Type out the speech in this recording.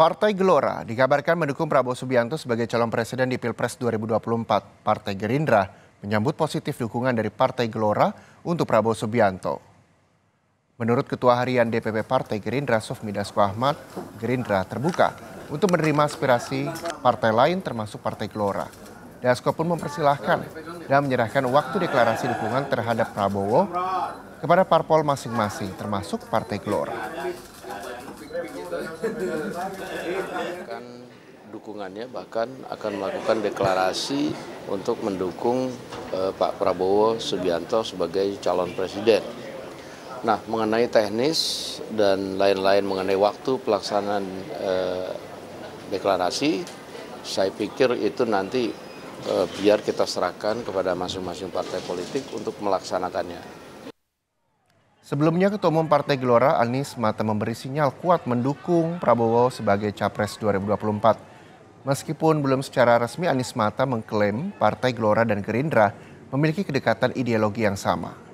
Partai Gelora dikabarkan mendukung Prabowo Subianto sebagai calon presiden di Pilpres 2024. Partai Gerindra menyambut positif dukungan dari Partai Gelora untuk Prabowo Subianto. Menurut Ketua Harian DPP Partai Gerindra Sufmi Dasko Ahmad, Gerindra terbuka untuk menerima aspirasi partai lain termasuk Partai Gelora. Dasko pun mempersilahkan dan menyerahkan waktu deklarasi dukungan terhadap Prabowo kepada parpol masing-masing termasuk Partai Gelora akan dukungannya bahkan akan melakukan deklarasi untuk mendukung eh, Pak Prabowo Subianto sebagai calon presiden. Nah, mengenai teknis dan lain-lain mengenai waktu pelaksanaan eh, deklarasi, saya pikir itu nanti eh, biar kita serahkan kepada masing-masing partai politik untuk melaksanakannya. Sebelumnya Ketua Umum Partai Gelora Anies Mata memberi sinyal kuat mendukung Prabowo sebagai Capres 2024. Meskipun belum secara resmi Anies Mata mengklaim Partai Gelora dan Gerindra memiliki kedekatan ideologi yang sama.